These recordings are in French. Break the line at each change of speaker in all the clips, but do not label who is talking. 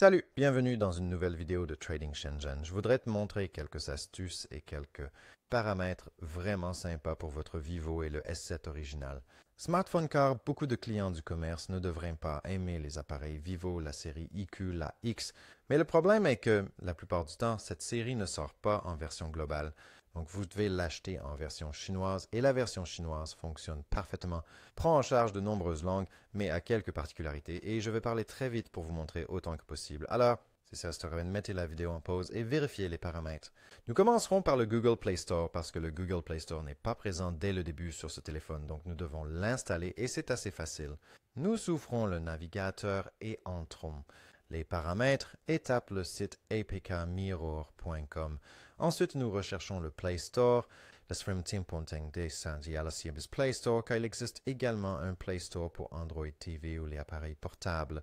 Salut, bienvenue dans une nouvelle vidéo de Trading Shenzhen. Je voudrais te montrer quelques astuces et quelques paramètres vraiment sympas pour votre Vivo et le S7 original. Smartphone car beaucoup de clients du commerce ne devraient pas aimer les appareils Vivo, la série IQ, la X, mais le problème est que la plupart du temps, cette série ne sort pas en version globale. Donc vous devez l'acheter en version chinoise et la version chinoise fonctionne parfaitement, prend en charge de nombreuses langues mais a quelques particularités et je vais parler très vite pour vous montrer autant que possible. Alors, si ça se termine, mettez la vidéo en pause et vérifiez les paramètres. Nous commencerons par le Google Play Store parce que le Google Play Store n'est pas présent dès le début sur ce téléphone, donc nous devons l'installer et c'est assez facile. Nous souffrons le navigateur et entrons. Les paramètres et tape le site apkmirror.com. Ensuite, nous recherchons le Play Store. Le Stream Team des à la Play Store car il existe également un Play Store pour Android TV ou les appareils portables.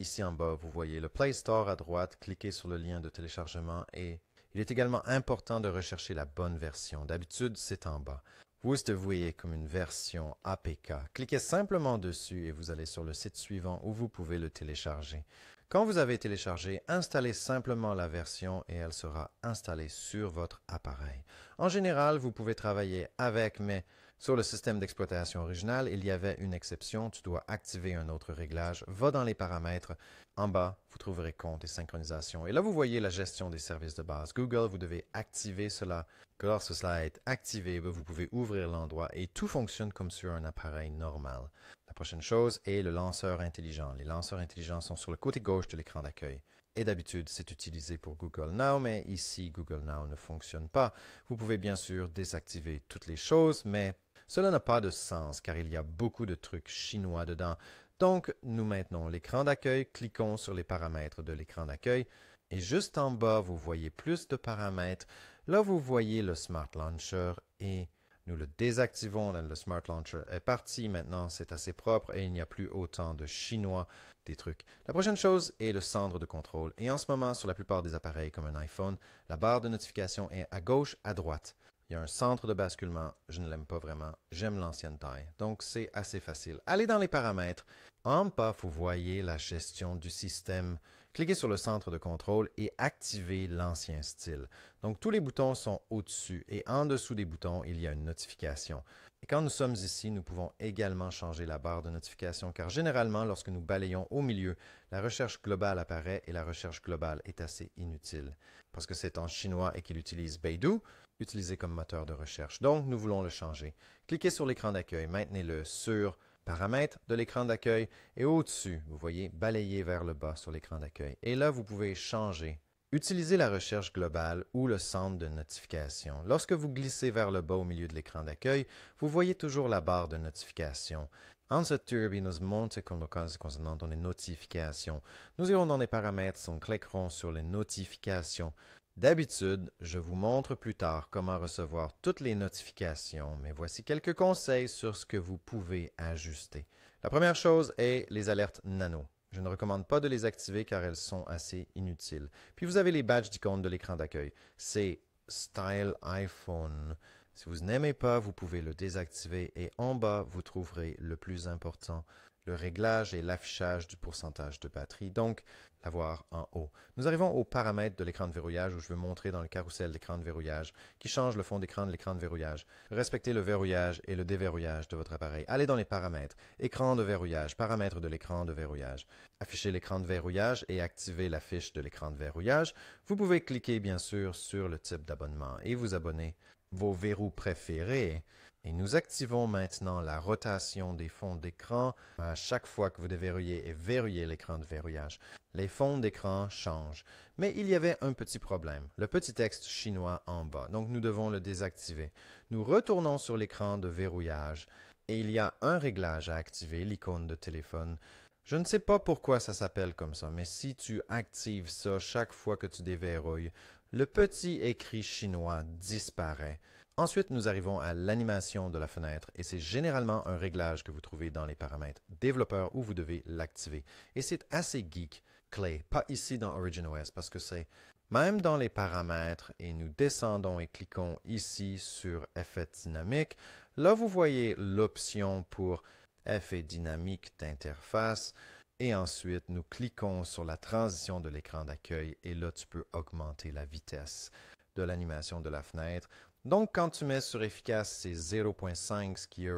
Ici en bas, vous voyez le Play Store à droite, cliquez sur le lien de téléchargement et il est également important de rechercher la bonne version. D'habitude, c'est en bas. Vous le voyez comme une version APK. Cliquez simplement dessus et vous allez sur le site suivant où vous pouvez le télécharger. Quand vous avez téléchargé, installez simplement la version et elle sera installée sur votre appareil. En général, vous pouvez travailler avec, mais sur le système d'exploitation original, il y avait une exception, tu dois activer un autre réglage. Va dans les paramètres. En bas, vous trouverez compte et synchronisation. Et là, vous voyez la gestion des services de base. Google, vous devez activer cela. Lorsque cela est activé, vous pouvez ouvrir l'endroit et tout fonctionne comme sur un appareil normal. La prochaine chose est le lanceur intelligent. Les lanceurs intelligents sont sur le côté gauche de l'écran d'accueil. Et d'habitude, c'est utilisé pour Google Now, mais ici, Google Now ne fonctionne pas. Vous pouvez bien sûr désactiver toutes les choses, mais cela n'a pas de sens car il y a beaucoup de trucs chinois dedans. Donc, nous maintenons l'écran d'accueil, cliquons sur les paramètres de l'écran d'accueil et juste en bas, vous voyez plus de paramètres. Là, vous voyez le Smart Launcher et nous le désactivons. Le Smart Launcher est parti. Maintenant, c'est assez propre et il n'y a plus autant de chinois des trucs. La prochaine chose est le centre de contrôle. Et en ce moment, sur la plupart des appareils comme un iPhone, la barre de notification est à gauche, à droite. Il y a un centre de basculement, je ne l'aime pas vraiment, j'aime l'ancienne taille, donc c'est assez facile. Allez dans les paramètres. En bas, vous voyez la gestion du système. Cliquez sur le centre de contrôle et activez l'ancien style. Donc tous les boutons sont au-dessus et en dessous des boutons, il y a une notification. Et quand nous sommes ici, nous pouvons également changer la barre de notification car généralement, lorsque nous balayons au milieu, la recherche globale apparaît et la recherche globale est assez inutile. Parce que c'est en chinois et qu'il utilise Beidou, utilisé comme moteur de recherche. Donc, nous voulons le changer. Cliquez sur l'écran d'accueil, maintenez-le sur Paramètres de l'écran d'accueil et au-dessus, vous voyez Balayer vers le bas sur l'écran d'accueil. Et là, vous pouvez changer. Utilisez la recherche globale ou le centre de notification. Lorsque vous glissez vers le bas au milieu de l'écran d'accueil, vous voyez toujours la barre de notification. Anse turbine nous qu'on qu'on concernant les notifications. Nous irons dans les paramètres, on cliquerons sur les notifications. D'habitude, je vous montre plus tard comment recevoir toutes les notifications, mais voici quelques conseils sur ce que vous pouvez ajuster. La première chose est les alertes nano. Je ne recommande pas de les activer car elles sont assez inutiles. Puis vous avez les badges d'icônes de l'écran d'accueil. C'est Style iPhone. Si vous n'aimez pas, vous pouvez le désactiver et en bas, vous trouverez le plus important, le réglage et l'affichage du pourcentage de batterie, donc l'avoir en haut. Nous arrivons aux paramètres de l'écran de verrouillage où je veux montrer dans le carrousel d'écran de verrouillage qui change le fond d'écran de l'écran de verrouillage. Respectez le verrouillage et le déverrouillage de votre appareil. Allez dans les paramètres. Écran de verrouillage, paramètres de l'écran de verrouillage. afficher l'écran de verrouillage et activer l'affiche de l'écran de verrouillage. Vous pouvez cliquer bien sûr sur le type d'abonnement et vous abonner vos verrous préférés nous activons maintenant la rotation des fonds d'écran à chaque fois que vous déverrouillez et verrouillez l'écran de verrouillage. Les fonds d'écran changent. Mais il y avait un petit problème, le petit texte chinois en bas, donc nous devons le désactiver. Nous retournons sur l'écran de verrouillage et il y a un réglage à activer, l'icône de téléphone. Je ne sais pas pourquoi ça s'appelle comme ça, mais si tu actives ça chaque fois que tu déverrouilles, le petit écrit chinois disparaît. Ensuite, nous arrivons à l'animation de la fenêtre et c'est généralement un réglage que vous trouvez dans les paramètres développeurs où vous devez l'activer. Et c'est assez geek, clé. pas ici dans OriginOS parce que c'est même dans les paramètres et nous descendons et cliquons ici sur effet dynamique. Là, vous voyez l'option pour effet dynamique d'interface et ensuite nous cliquons sur la transition de l'écran d'accueil et là, tu peux augmenter la vitesse de l'animation de la fenêtre. Donc, quand tu mets sur efficace, ces 0.5 skier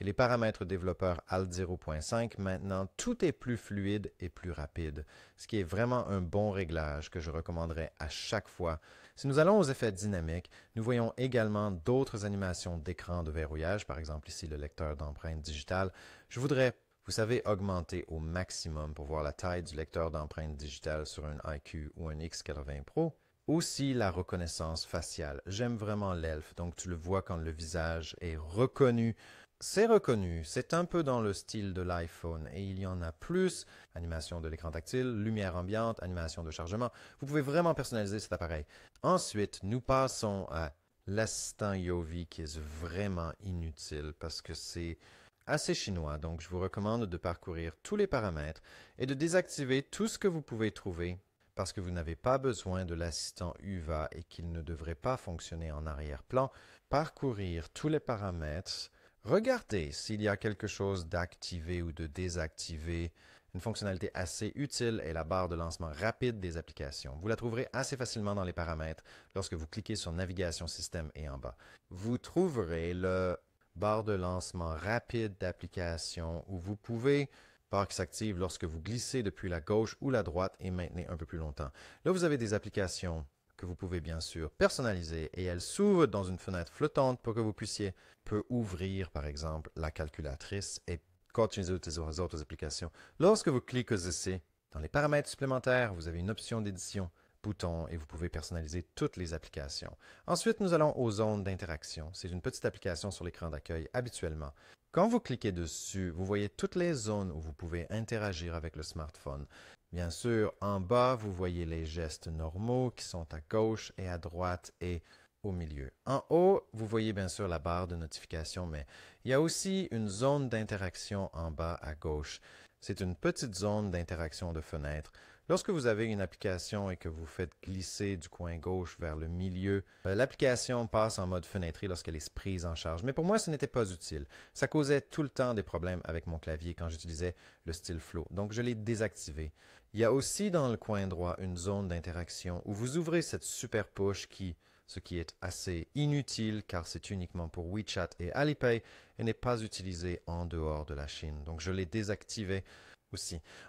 et les paramètres développeurs alt 0.5, maintenant, tout est plus fluide et plus rapide, ce qui est vraiment un bon réglage que je recommanderais à chaque fois. Si nous allons aux effets dynamiques, nous voyons également d'autres animations d'écran de verrouillage, par exemple ici le lecteur d'empreintes digitales. Je voudrais vous savez, augmenter au maximum pour voir la taille du lecteur d'empreintes digitales sur un IQ ou un X80 Pro. Aussi la reconnaissance faciale. J'aime vraiment l'elfe, donc tu le vois quand le visage est reconnu. C'est reconnu, c'est un peu dans le style de l'iPhone et il y en a plus. Animation de l'écran tactile, lumière ambiante, animation de chargement. Vous pouvez vraiment personnaliser cet appareil. Ensuite, nous passons à l'assistant Yovi qui est vraiment inutile parce que c'est assez chinois, donc je vous recommande de parcourir tous les paramètres et de désactiver tout ce que vous pouvez trouver parce que vous n'avez pas besoin de l'assistant UVA et qu'il ne devrait pas fonctionner en arrière-plan, parcourir tous les paramètres, regarder s'il y a quelque chose d'activé ou de désactivé, une fonctionnalité assez utile est la barre de lancement rapide des applications. Vous la trouverez assez facilement dans les paramètres lorsque vous cliquez sur Navigation système et en bas. Vous trouverez le barre de lancement rapide d'applications où vous pouvez part qui s'active lorsque vous glissez depuis la gauche ou la droite et maintenez un peu plus longtemps. Là, vous avez des applications que vous pouvez bien sûr personnaliser et elles s'ouvrent dans une fenêtre flottante pour que vous puissiez peu ouvrir par exemple la calculatrice et continuer les autres applications. Lorsque vous cliquez ici, dans les paramètres supplémentaires, vous avez une option d'édition bouton et vous pouvez personnaliser toutes les applications. Ensuite, nous allons aux zones d'interaction. C'est une petite application sur l'écran d'accueil habituellement. Quand vous cliquez dessus, vous voyez toutes les zones où vous pouvez interagir avec le smartphone. Bien sûr, en bas, vous voyez les gestes normaux qui sont à gauche et à droite et au milieu. En haut, vous voyez bien sûr la barre de notification, mais il y a aussi une zone d'interaction en bas à gauche. C'est une petite zone d'interaction de fenêtre. Lorsque vous avez une application et que vous faites glisser du coin gauche vers le milieu, euh, l'application passe en mode fenêtré lorsqu'elle est prise en charge. Mais pour moi, ce n'était pas utile. Ça causait tout le temps des problèmes avec mon clavier quand j'utilisais le style flow. Donc, je l'ai désactivé. Il y a aussi dans le coin droit une zone d'interaction où vous ouvrez cette super push qui, ce qui est assez inutile car c'est uniquement pour WeChat et Alipay et n'est pas utilisé en dehors de la Chine. Donc, je l'ai désactivé.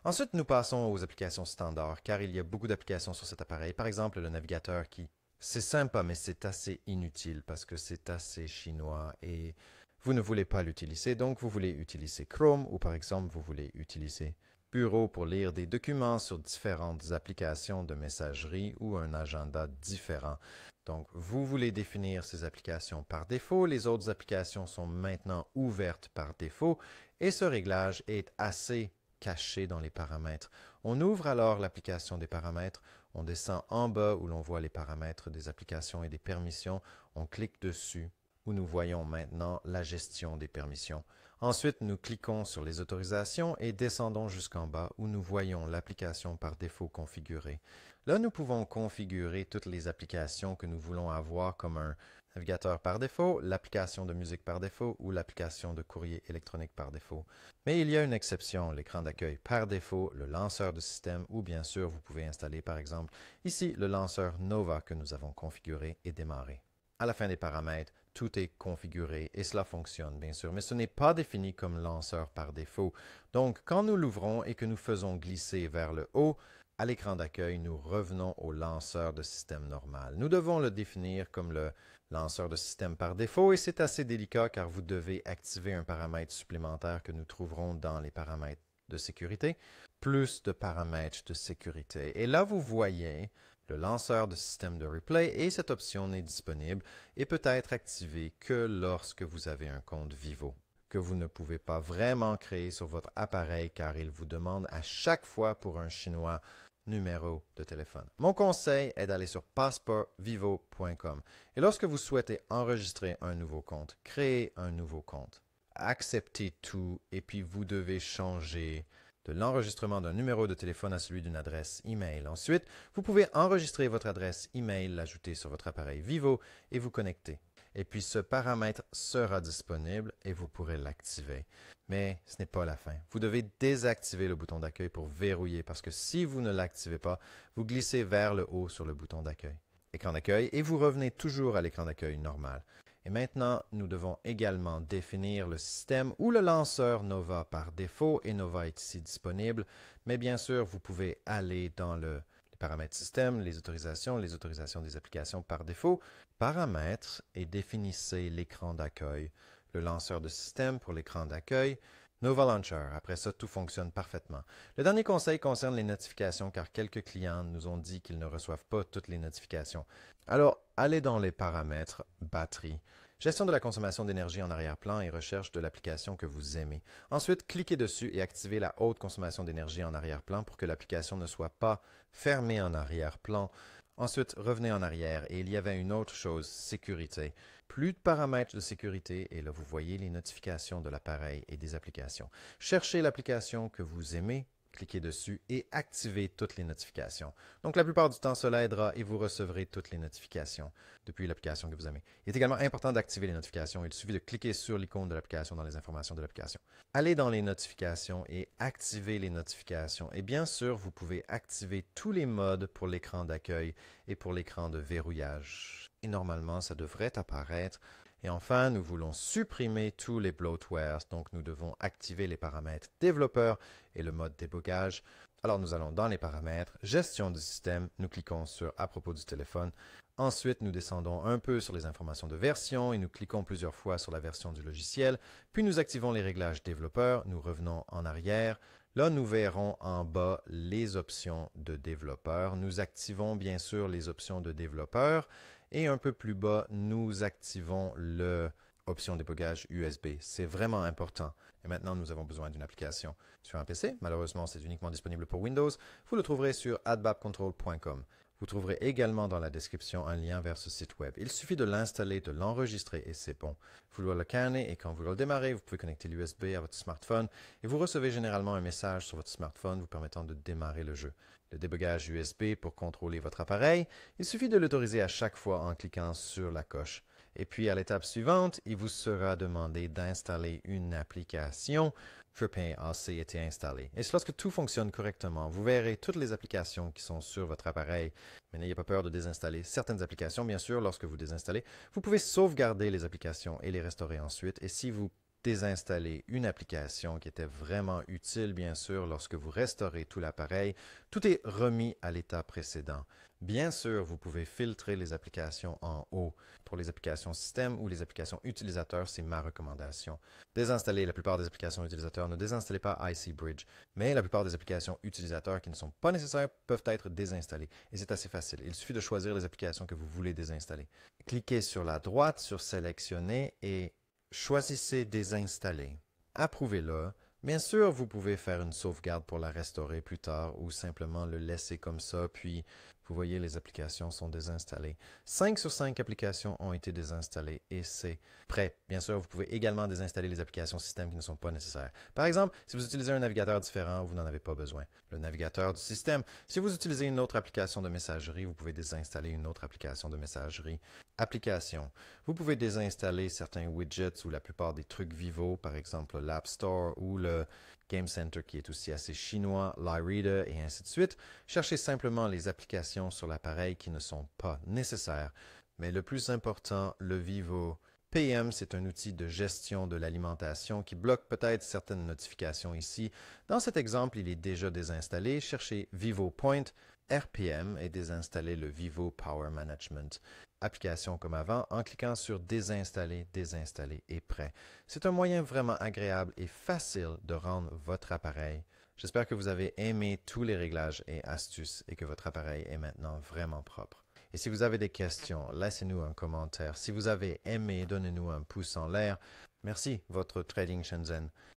Ensuite, nous passons aux applications standards, car il y a beaucoup d'applications sur cet appareil. Par exemple, le navigateur qui... C'est sympa, mais c'est assez inutile parce que c'est assez chinois et vous ne voulez pas l'utiliser. Donc, vous voulez utiliser Chrome ou par exemple, vous voulez utiliser Bureau pour lire des documents sur différentes applications de messagerie ou un agenda différent. Donc, vous voulez définir ces applications par défaut. Les autres applications sont maintenant ouvertes par défaut et ce réglage est assez caché dans les paramètres. On ouvre alors l'application des paramètres, on descend en bas où l'on voit les paramètres des applications et des permissions, on clique dessus où nous voyons maintenant la gestion des permissions. Ensuite, nous cliquons sur les autorisations et descendons jusqu'en bas où nous voyons l'application par défaut configurée. Là, nous pouvons configurer toutes les applications que nous voulons avoir comme un navigateur par défaut, l'application de musique par défaut ou l'application de courrier électronique par défaut. Mais il y a une exception, l'écran d'accueil par défaut, le lanceur de système ou bien sûr vous pouvez installer par exemple ici le lanceur Nova que nous avons configuré et démarré. À la fin des paramètres, tout est configuré et cela fonctionne bien sûr, mais ce n'est pas défini comme lanceur par défaut. Donc quand nous l'ouvrons et que nous faisons glisser vers le haut, à l'écran d'accueil, nous revenons au lanceur de système normal. Nous devons le définir comme le lanceur de système par défaut et c'est assez délicat car vous devez activer un paramètre supplémentaire que nous trouverons dans les paramètres de sécurité, plus de paramètres de sécurité. Et là, vous voyez le lanceur de système de replay et cette option n'est disponible et peut être activée que lorsque vous avez un compte Vivo que vous ne pouvez pas vraiment créer sur votre appareil car il vous demande à chaque fois pour un chinois numéro de téléphone. Mon conseil est d'aller sur passeportvivo.com et lorsque vous souhaitez enregistrer un nouveau compte, créez un nouveau compte, acceptez tout et puis vous devez changer de l'enregistrement d'un numéro de téléphone à celui d'une adresse email. Ensuite, vous pouvez enregistrer votre adresse email, l'ajouter sur votre appareil Vivo et vous connecter et puis ce paramètre sera disponible et vous pourrez l'activer. Mais ce n'est pas la fin. Vous devez désactiver le bouton d'accueil pour verrouiller parce que si vous ne l'activez pas, vous glissez vers le haut sur le bouton d'accueil. Écran d'accueil et vous revenez toujours à l'écran d'accueil normal. Et maintenant, nous devons également définir le système ou le lanceur Nova par défaut et Nova est ici disponible. Mais bien sûr, vous pouvez aller dans le paramètres système, les autorisations, les autorisations des applications par défaut, paramètres et définissez l'écran d'accueil, le lanceur de système pour l'écran d'accueil, Nova Launcher. Après ça, tout fonctionne parfaitement. Le dernier conseil concerne les notifications car quelques clients nous ont dit qu'ils ne reçoivent pas toutes les notifications. Alors, allez dans les paramètres, batterie, Gestion de la consommation d'énergie en arrière-plan et recherche de l'application que vous aimez. Ensuite, cliquez dessus et activez la haute consommation d'énergie en arrière-plan pour que l'application ne soit pas fermée en arrière-plan. Ensuite, revenez en arrière et il y avait une autre chose, sécurité. Plus de paramètres de sécurité et là vous voyez les notifications de l'appareil et des applications. Cherchez l'application que vous aimez cliquez dessus et activez toutes les notifications. Donc la plupart du temps, cela aidera et vous recevrez toutes les notifications depuis l'application que vous aimez. Il est également important d'activer les notifications. Il suffit de cliquer sur l'icône de l'application dans les informations de l'application. Allez dans les notifications et activez les notifications. Et bien sûr, vous pouvez activer tous les modes pour l'écran d'accueil et pour l'écran de verrouillage. Et normalement, ça devrait apparaître et enfin, nous voulons supprimer tous les bloatwares, donc nous devons activer les paramètres développeur et le mode débogage. Alors nous allons dans les paramètres, gestion du système, nous cliquons sur à propos du téléphone. Ensuite, nous descendons un peu sur les informations de version et nous cliquons plusieurs fois sur la version du logiciel. Puis nous activons les réglages développeur, nous revenons en arrière, Là, nous verrons en bas les options de développeur. Nous activons bien sûr les options de développeur et un peu plus bas, nous activons l'option option débogage USB. C'est vraiment important. Et maintenant, nous avons besoin d'une application sur un PC. Malheureusement, c'est uniquement disponible pour Windows. Vous le trouverez sur adbabcontrol.com. Vous trouverez également dans la description un lien vers ce site web. Il suffit de l'installer, de l'enregistrer et c'est bon. Vous le carnet et quand vous le démarrez, vous pouvez connecter l'USB à votre smartphone et vous recevez généralement un message sur votre smartphone vous permettant de démarrer le jeu. Le débogage USB pour contrôler votre appareil, il suffit de l'autoriser à chaque fois en cliquant sur la coche. Et puis à l'étape suivante, il vous sera demandé d'installer une application FeuPaint AC été installé. Et lorsque tout fonctionne correctement, vous verrez toutes les applications qui sont sur votre appareil. Mais n'ayez pas peur de désinstaller certaines applications. Bien sûr, lorsque vous désinstallez, vous pouvez sauvegarder les applications et les restaurer ensuite. Et si vous désinstaller une application qui était vraiment utile, bien sûr, lorsque vous restaurez tout l'appareil. Tout est remis à l'état précédent. Bien sûr, vous pouvez filtrer les applications en haut. Pour les applications système ou les applications utilisateurs, c'est ma recommandation. Désinstaller la plupart des applications utilisateurs. Ne désinstallez pas IC Bridge. Mais la plupart des applications utilisateurs qui ne sont pas nécessaires peuvent être désinstallées. Et c'est assez facile. Il suffit de choisir les applications que vous voulez désinstaller. Cliquez sur la droite, sur Sélectionner et Choisissez Désinstaller. Approuvez-le. Bien sûr, vous pouvez faire une sauvegarde pour la restaurer plus tard ou simplement le laisser comme ça, puis vous voyez, les applications sont désinstallées. 5 sur 5 applications ont été désinstallées et c'est prêt. Bien sûr, vous pouvez également désinstaller les applications système qui ne sont pas nécessaires. Par exemple, si vous utilisez un navigateur différent, vous n'en avez pas besoin. Le navigateur du système. Si vous utilisez une autre application de messagerie, vous pouvez désinstaller une autre application de messagerie. Application. Vous pouvez désinstaller certains widgets ou la plupart des trucs vivos, par exemple l'App Store ou le Game Center qui est aussi assez chinois, LiReader et ainsi de suite. Cherchez simplement les applications sur l'appareil qui ne sont pas nécessaires. Mais le plus important, le Vivo PM, c'est un outil de gestion de l'alimentation qui bloque peut-être certaines notifications ici. Dans cet exemple, il est déjà désinstallé. Cherchez Vivo Point. RPM et désinstaller le Vivo Power Management. Application comme avant en cliquant sur Désinstaller, Désinstaller et Prêt. C'est un moyen vraiment agréable et facile de rendre votre appareil. J'espère que vous avez aimé tous les réglages et astuces et que votre appareil est maintenant vraiment propre. Et si vous avez des questions, laissez-nous un commentaire. Si vous avez aimé, donnez-nous un pouce en l'air. Merci, votre Trading Shenzhen.